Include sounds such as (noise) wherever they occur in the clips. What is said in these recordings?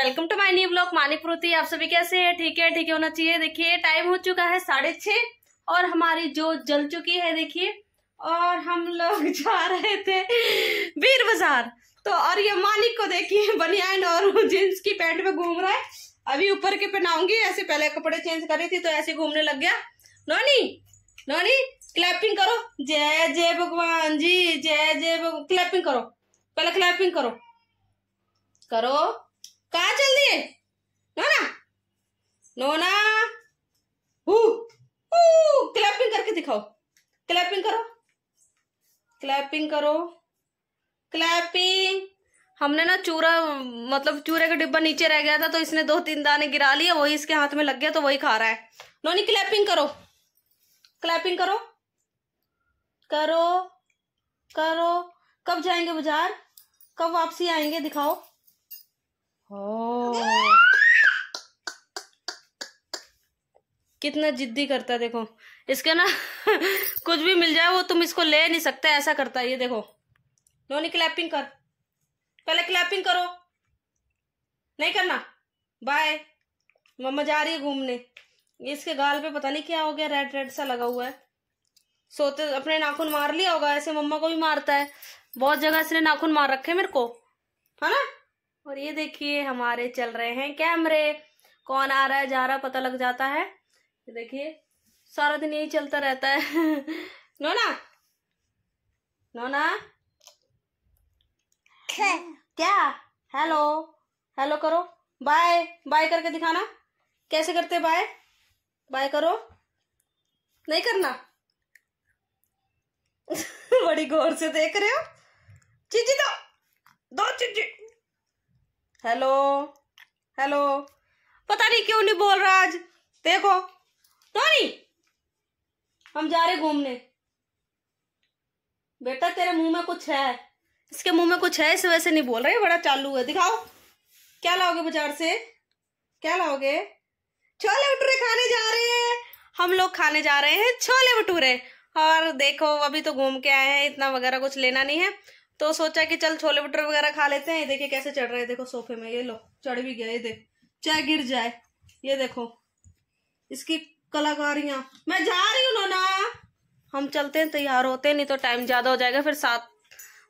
welcome to my new blog मानिप्रोति आप सभी कैसे हैं ठीक है ठीक है होना चाहिए देखिए टाइम हो चुका है साढ़े छः और हमारी जो जल चुकी है देखिए और हम लोग (laughs) जा रहे थे वीर बाजार तो और ये मालिक को देखिए बनियान और जींस की पैंट में घूम रहा है अभी ऊपर के पहनाऊंगी ऐसे पहले कपड़े चेंज कर रही थी तो ऐसे घूमने लग गया नोनी नोनी क्लैपिंग करो जय जय भगवान जी जय जय क्लैपिंग करो पहले क्लैपिंग करो करो कहा चल दिए नोना नोना क्लैपिंग करके दिखाओ क्लैपिंग करो क्लैपिंग करो क्लैपिंग हमने ना चूरा मतलब चूरे का डिब्बा नीचे रह गया था तो इसने दो तीन दाने गिरा लिए वही इसके हाथ में लग गया तो वही खा रहा है नोनी क्लैपिंग करो क्लैपिंग करो करो करो कब जाएंगे बाजार कब वापसी आएंगे दिखाओ कितना जिद्दी करता है देखो इसके ना (laughs) कुछ भी मिल जाए वो तुम इसको ले नहीं सकते ऐसा करता है ये देखो नोनी क्लैपिंग कर पहले क्लैपिंग करो नहीं करना बाय मम्मा जा रही है घूमने इसके गाल पे पता नहीं क्या हो गया रेड रेड सा लगा हुआ है सोते अपने नाखून मार लिया होगा ऐसे मम्मा को भी मारता है बहुत जगह इसने नाखून मार रखे मेरे को है ना और ये देखिए हमारे चल रहे हैं कैमरे कौन आ रहा है जा रहा पता लग जाता है ये देखिए सारा दिन यही चलता रहता है (laughs) नोना नोना क्या हेलो हेलो करो बाय बाय करके दिखाना कैसे करते बाय बाय करो नहीं करना (laughs) बड़ी गौर से देख रहे हो चीजी तो हेलो हेलो पता नहीं क्यों नहीं बोल रहा आज देखो टोनी हम जा रहे घूमने बेटा तेरे मुंह में कुछ है इसके मुंह में कुछ है इस वजह से नहीं बोल रहे बड़ा चालू है दिखाओ क्या लाओगे बाजार से क्या लाओगे छोले भटूरे खाने जा रहे हैं हम लोग खाने जा रहे हैं छोले भटूरे और देखो अभी तो घूम के आए हैं इतना वगैरह कुछ लेना नहीं है तो सोचा कि चल छोले भटूरे वगैरह खा लेते हैं ये देखिए कैसे चढ़ रहे हैं देखो सोफे में ये लो चढ़ भी गया ये देख चाहे गिर जाए ये देखो इसकी कलाकारियां मैं जा रही हूँ नोना हम चलते हैं तैयार तो होते हैं नहीं तो टाइम ज्यादा हो जाएगा फिर सात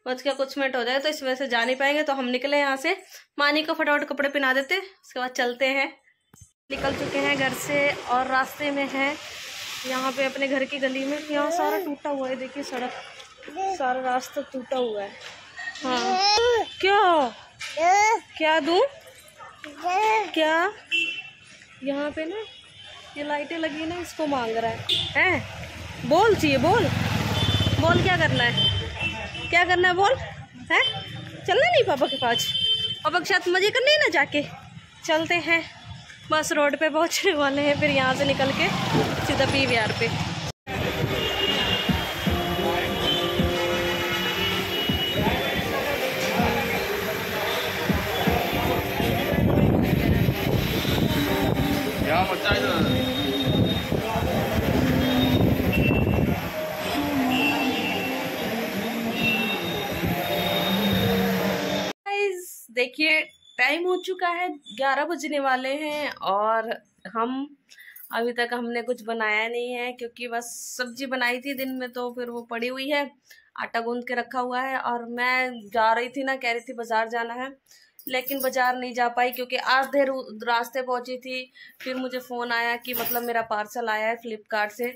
बज के कुछ मिनट हो जाएगा तो इस वजह से जा नहीं पाएंगे तो हम निकले यहाँ से मानी को फटाफट कपड़े पहना देते उसके बाद चलते हैं निकल चुके हैं घर से और रास्ते में है यहाँ पे अपने घर की गली में यहाँ सारा टूटा हुआ है देखिए सड़क सारा रास्ता टूटा हुआ है हाँ क्या क्या दूँ क्या यहाँ पे ना ये लाइटें लगी ना इसको मांग रहा है हैं बोल चाहिए बोल बोल क्या करना है क्या करना है बोल है चलना नहीं पापा के पास पापा के साथ मज़े करने ना जाके चलते हैं बस रोड पे पहुँचने वाले हैं फिर यहाँ से निकल के सीधा पी वी पे देखिए टाइम हो चुका है ग्यारह बजने वाले हैं और हम अभी तक हमने कुछ बनाया नहीं है क्योंकि बस सब्जी बनाई थी दिन में तो फिर वो पड़ी हुई है आटा गूंद के रखा हुआ है और मैं जा रही थी ना कह रही थी बाज़ार जाना है लेकिन बाज़ार नहीं जा पाई क्योंकि आज देर रास्ते पहुंची थी फिर मुझे फ़ोन आया कि मतलब मेरा पार्सल आया है फ्लिपकार्ट से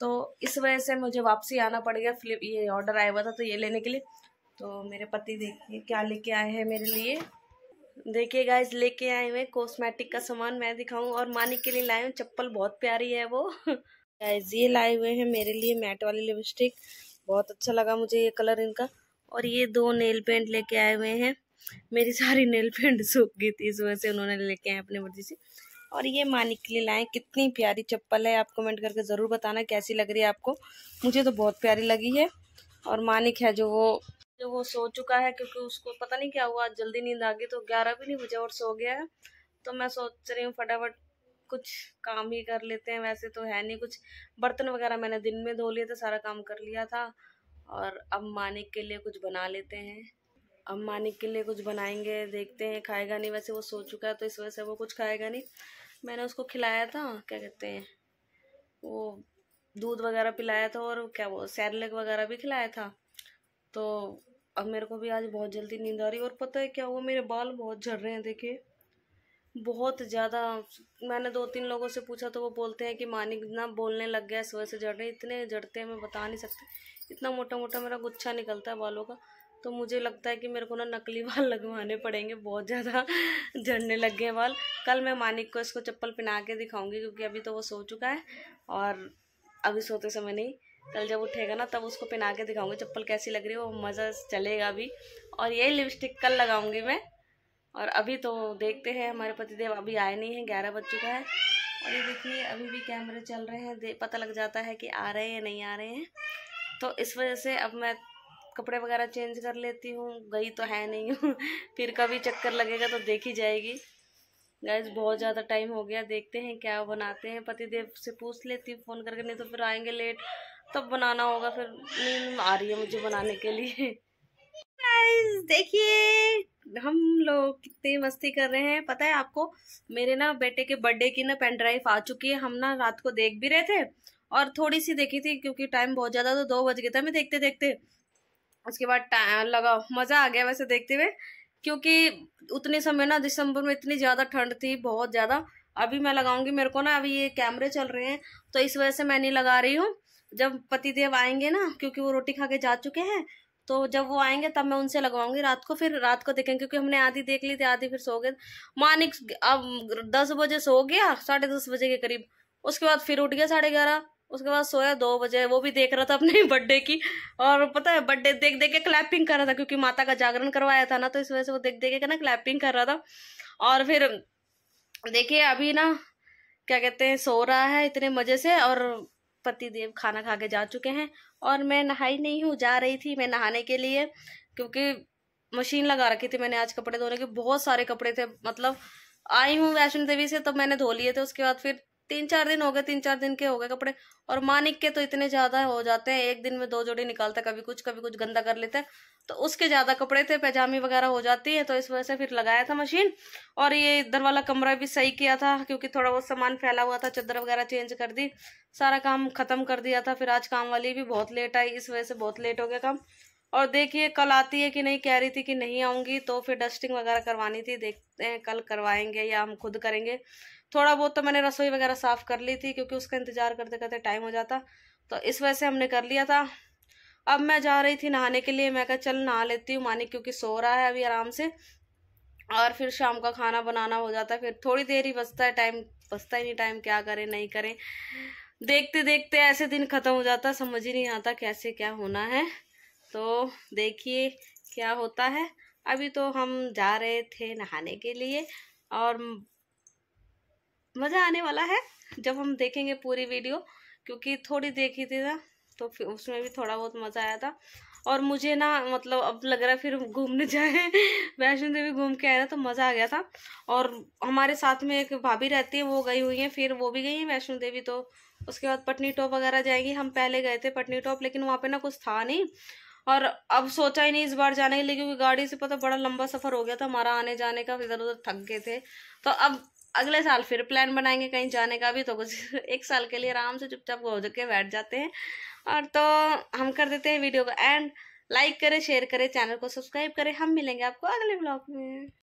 तो इस वजह से मुझे वापसी आना पड़ गया फ्लिप ये ऑर्डर आया हुआ था तो ये लेने के लिए तो मेरे पति देखिए क्या लेके आए हैं मेरे लिए देखिए गाइज लेके आए हुए कॉस्मेटिक का सामान मैं दिखाऊं और मानिक के लिए लाए हूँ चप्पल बहुत प्यारी है वो गाइज ये लाए हुए हैं मेरे लिए मैट वाली लिपस्टिक बहुत अच्छा लगा मुझे ये कलर इनका और ये दो नेल पेंट लेके आए हुए हैं मेरी सारी नेल पेंट सूख गई थी इस वजह से उन्होंने लेके आए अपनी मर्जी से और ये मानिक के लिए लाए कितनी प्यारी चप्पल है आप कमेंट करके ज़रूर बताना कैसी लग रही है आपको मुझे तो बहुत प्यारी लगी है और मानिक है जो वो जो तो वो सो चुका है क्योंकि उसको पता नहीं क्या हुआ जल्दी नींद आ गई तो ग्यारह भी नहीं बजे और सो गया है तो मैं सोच रही हूँ फटाफट कुछ काम ही कर लेते हैं वैसे तो है नहीं कुछ बर्तन वगैरह मैंने दिन में धो लिए थे सारा काम कर लिया था और अब मानिक के लिए कुछ बना लेते हैं अब मानिक के लिए कुछ बनाएंगे देखते हैं खाएगा नहीं वैसे वो सो चुका है तो इस वजह से वो कुछ खाएगा नहीं मैंने उसको खिलाया था क्या कहते हैं वो दूध वगैरह पिलाया था और क्या वो सैरलेक वगैरह भी खिलाया था तो अब मेरे को भी आज बहुत जल्दी नींद आ रही और पता है क्या हुआ मेरे बाल बहुत झड़ रहे हैं देखिए बहुत ज़्यादा मैंने दो तीन लोगों से पूछा तो वो बोलते हैं कि मानिक ना बोलने लग गया सुबह से जड़ रहे इतने जड़ते हैं मैं बता नहीं सकती इतना मोटा मोटा मेरा गुच्छा निकलता है बालों का तो मुझे लगता है कि मेरे को ना नकली बाल (laughs) लगवाने पड़ेंगे बहुत ज़्यादा झड़ने लग गए बाल कल मैं मानिक को इसको चप्पल पहना के दिखाऊंगी क्योंकि अभी तो वो सो चुका है और अभी सोते समय नहीं कल जब उठेगा ना तब उसको पहना के दिखाऊंगी चप्पल कैसी लग रही है वो मज़ा चलेगा अभी और यही लिपस्टिक कल लगाऊंगी मैं और अभी तो देखते हैं हमारे पतिदेव अभी आए नहीं हैं ग्यारह बज चुका है और ये देखिए अभी भी कैमरे चल रहे हैं पता लग जाता है कि आ रहे हैं या नहीं आ रहे हैं तो इस वजह से अब मैं कपड़े वगैरह चेंज कर लेती हूँ गई तो है नहीं हूँ (laughs) फिर कभी चक्कर लगेगा तो देखी जाएगी गैस बहुत ज़्यादा टाइम हो गया देखते हैं क्या बनाते हैं पतिदेव से पूछ लेती हूँ फ़ोन करके नहीं तो फिर आएंगे लेट तब बनाना होगा फिर नींद आ रही है मुझे बनाने के लिए देखिए हम लोग कितनी मस्ती कर रहे हैं पता है आपको मेरे ना बेटे के बर्थडे की ना पेन ड्राइव आ चुकी है हम ना रात को देख भी रहे थे और थोड़ी सी देखी थी क्योंकि टाइम बहुत ज़्यादा तो दो बज गया था मैं देखते देखते उसके बाद लगा मज़ा आ गया वैसे देखते हुए क्योंकि उतने समय ना दिसंबर में इतनी ज़्यादा ठंड थी बहुत ज़्यादा अभी मैं लगाऊंगी मेरे को ना अभी ये कैमरे चल रहे हैं तो इस वजह से मैं नहीं लगा रही हूँ जब पति देव आएंगे ना क्योंकि वो रोटी खा के जा चुके हैं तो जब वो आएंगे तब मैं उनसे लगवाऊंगी रात को फिर रात को देखेंगे क्योंकि हमने आधी देख ली थी आधी फिर सो गए मानिक अब दस बजे सो गया साढ़े दस बजे के करीब उसके बाद फिर उठ गया साढ़े ग्यारह उसके बाद सोया दो बजे वो भी देख रहा था अपने बर्थडे (laughs) की और पता है बर्थडे देख देख के क्लैपिंग कर रहा था क्योंकि माता का जागरण करवाया था ना तो इस वजह से वो देख देख के ना क्लैपिंग कर रहा था और फिर देखिए अभी ना क्या कहते हैं सो रहा है इतने मजे से और पतिदेव खाना खा के जा चुके हैं और मैं नहाई नहीं हूँ जा रही थी मैं नहाने के लिए क्योंकि मशीन लगा रखी थी मैंने आज कपड़े धोने के बहुत सारे कपड़े थे मतलब आई हूँ वैष्णो देवी से तो मैंने धो लिए थे उसके बाद फिर तीन चार दिन हो गए तीन चार दिन के हो गए कपड़े और मानिक के तो इतने ज्यादा हो जाते हैं एक दिन में दो जोड़ी निकालता कभी कुछ कभी कुछ गंदा कर लेता है तो उसके ज्यादा कपड़े थे पैजामी वगैरह हो जाती है तो इस वजह से फिर लगाया था मशीन और ये इधर वाला कमरा भी सही किया था क्योंकि थोड़ा बहुत सामान फैला हुआ था चादर वगैरह चेंज कर दी सारा काम खत्म कर दिया था फिर आज काम वाली भी बहुत लेट आई इस वजह से बहुत लेट हो गया काम और देखिए कल आती है कि नहीं कह रही थी कि नहीं आऊंगी तो फिर डस्टिंग वगैरह करवानी थी देखते हैं कल करवाएंगे या हम खुद करेंगे थोड़ा बहुत तो मैंने रसोई वगैरह साफ़ कर ली थी क्योंकि उसका इंतज़ार करते करते टाइम हो जाता तो इस वजह से हमने कर लिया था अब मैं जा रही थी नहाने के लिए मैं कहा चल नहा लेती हूँ मानिक क्योंकि सो रहा है अभी आराम से और फिर शाम का खाना बनाना हो जाता है फिर थोड़ी देर ही बचता है टाइम बचता ही नहीं टाइम क्या करें नहीं करें देखते देखते ऐसे दिन ख़त्म हो जाता समझ ही नहीं आता कैसे क्या होना है तो देखिए क्या होता है अभी तो हम जा रहे थे नहाने के लिए और मज़ा आने वाला है जब हम देखेंगे पूरी वीडियो क्योंकि थोड़ी देखी थी ना तो फिर उसमें भी थोड़ा बहुत मज़ा आया था और मुझे ना मतलब अब लग रहा है फिर घूमने जाए (laughs) वैष्णो देवी घूम के आया तो मज़ा आ गया था और हमारे साथ में एक भाभी रहती है वो गई हुई है फिर वो भी गई हैं वैष्णो देवी तो उसके बाद पटनी टॉप वगैरह जाएगी हम पहले गए थे पटनी टॉप लेकिन वहाँ पे ना कुछ था नहीं और अब सोचा ही नहीं इस बार जाने के लिए क्योंकि गाड़ी से पता बड़ा लंबा सफ़र हो गया था हमारा आने जाने का इधर उधर थक गए थे तो अब अगले साल फिर प्लान बनाएंगे कहीं जाने का भी तो कुछ (laughs) एक साल के लिए आराम से चुपचाप हो के बैठ जाते हैं और तो हम कर देते हैं वीडियो को एंड लाइक करें शेयर करें चैनल को सब्सक्राइब करें हम मिलेंगे आपको अगले ब्लॉग में